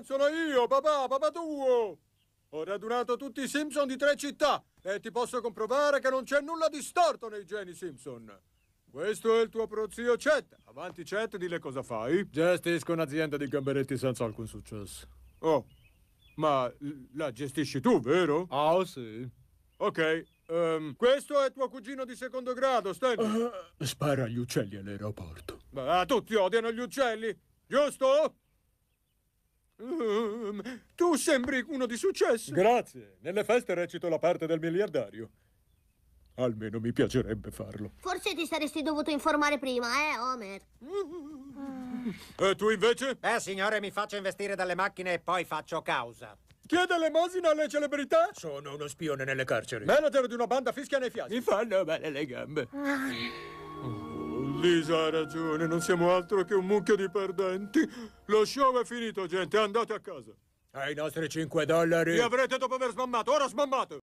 Batman sono io, papà, papà tuo! Ho radunato tutti i Simpson di tre città e ti posso comprovare che non c'è nulla di storto nei geni Simpson. Questo è il tuo prozio Chet. Avanti Chet, dile cosa fai. Gestisco un'azienda di gamberetti senza alcun successo. Oh, ma la gestisci tu, vero? Ah, oh, sì. Ok, um, questo è tuo cugino di secondo grado, Stanley. Uh, ah, spara agli uccelli all'aeroporto. Ma tutti odiano gli uccelli, giusto? tu sembri uno di successo. Grazie. Nelle feste recito la parte del miliardario. Almeno mi piacerebbe farlo. Forse ti saresti dovuto informare prima, eh, Homer? E tu invece? Eh, signore, mi faccio investire dalle macchine e poi faccio causa. Chiede l'emosina alle celebrità? Sono uno spione nelle carceri. Manager di una banda fischia nei fiati. Mi fanno male le gambe. Lisa ha ragione, non siamo altro che un mucchio di perdenti. Lo show è finito, gente, andate a casa. Ai nostri 5 dollari. Li avrete dopo aver smammato, ora smammate!